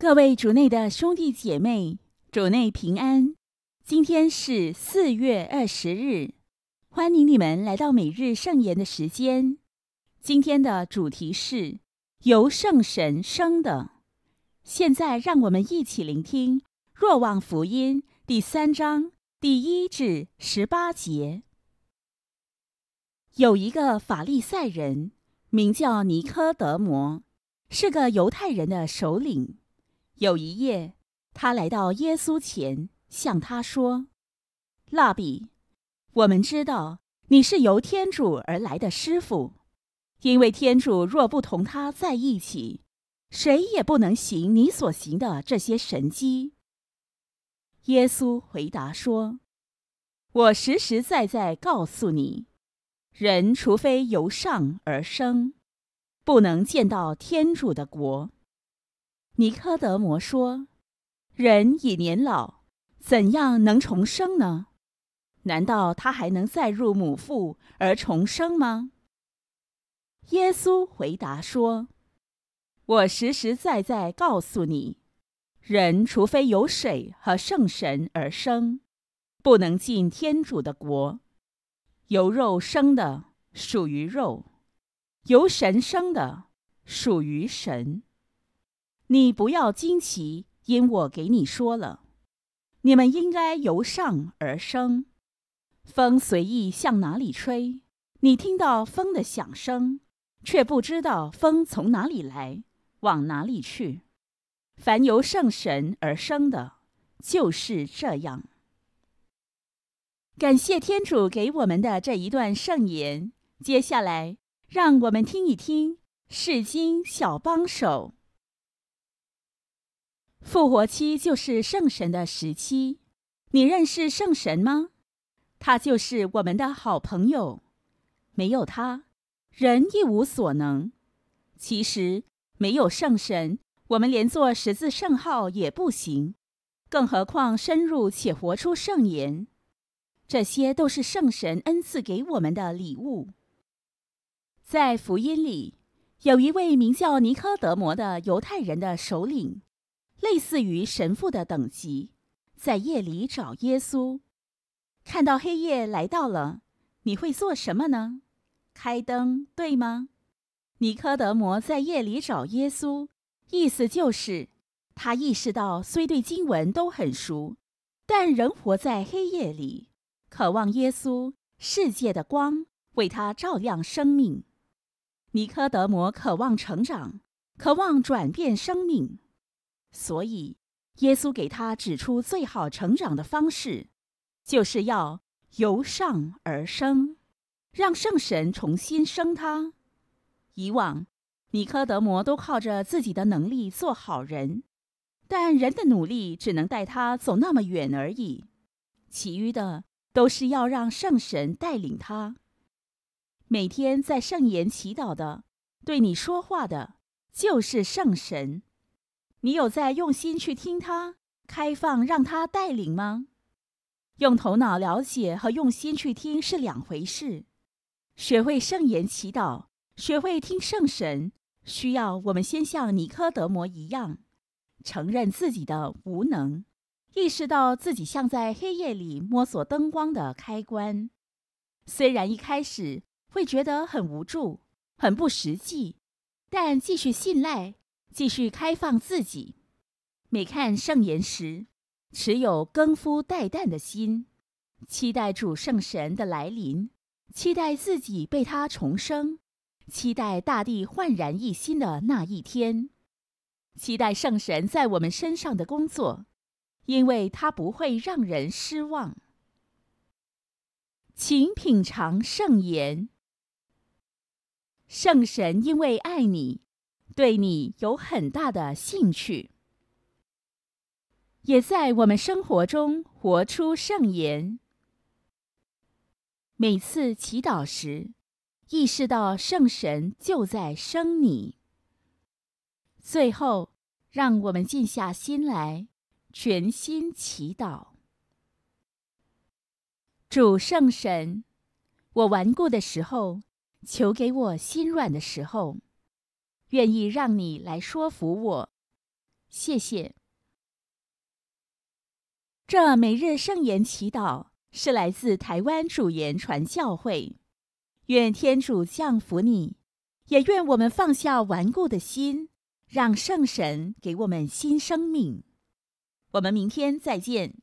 各位主内的兄弟姐妹，主内平安。今天是四月二十日，欢迎你们来到每日圣言的时间。今天的主题是由圣神生的。现在让我们一起聆听《若望福音》第三章第一至十八节。有一个法利赛人，名叫尼科德摩，是个犹太人的首领。有一夜，他来到耶稣前，向他说：“蜡笔，我们知道你是由天主而来的师傅，因为天主若不同他在一起，谁也不能行你所行的这些神迹。”耶稣回答说：“我实实在在告诉你，人除非由上而生，不能见到天主的国。”尼科德摩说：“人已年老，怎样能重生呢？难道他还能再入母腹而重生吗？”耶稣回答说：“我实实在在告诉你，人除非由水和圣神而生，不能进天主的国。由肉生的，属于肉；由神生的，属于神。”你不要惊奇，因我给你说了，你们应该由上而生。风随意向哪里吹，你听到风的响声，却不知道风从哪里来，往哪里去。凡由圣神而生的，就是这样。感谢天主给我们的这一段圣言。接下来，让我们听一听《世经小帮手》。复活期就是圣神的时期。你认识圣神吗？他就是我们的好朋友。没有他，人一无所能。其实没有圣神，我们连做十字圣号也不行，更何况深入且活出圣言。这些都是圣神恩赐给我们的礼物。在福音里，有一位名叫尼科德摩的犹太人的首领。类似于神父的等级，在夜里找耶稣，看到黑夜来到了，你会做什么呢？开灯，对吗？尼科德摩在夜里找耶稣，意思就是他意识到，虽对经文都很熟，但仍活在黑夜里，渴望耶稣世界的光为他照亮生命。尼科德摩渴望成长，渴望转变生命。所以，耶稣给他指出最好成长的方式，就是要由上而生，让圣神重新生他。以往，尼科德摩都靠着自己的能力做好人，但人的努力只能带他走那么远而已，其余的都是要让圣神带领他。每天在圣言祈祷的、对你说话的，就是圣神。你有在用心去听他开放，让他带领吗？用头脑了解和用心去听是两回事。学会圣言祈祷，学会听圣神，需要我们先像尼科德摩一样，承认自己的无能，意识到自己像在黑夜里摸索灯光的开关。虽然一开始会觉得很无助、很不实际，但继续信赖。继续开放自己，每看圣言时，持有更夫待旦的心，期待主圣神的来临，期待自己被他重生，期待大地焕然一新的那一天，期待圣神在我们身上的工作，因为他不会让人失望。请品尝圣言，圣神因为爱你。对你有很大的兴趣，也在我们生活中活出圣言。每次祈祷时，意识到圣神就在生你。最后，让我们静下心来，全心祈祷。主圣神，我顽固的时候，求给我心软的时候。愿意让你来说服我，谢谢。这每日圣言祈祷是来自台湾主言传教会，愿天主降福你，也愿我们放下顽固的心，让圣神给我们新生命。我们明天再见。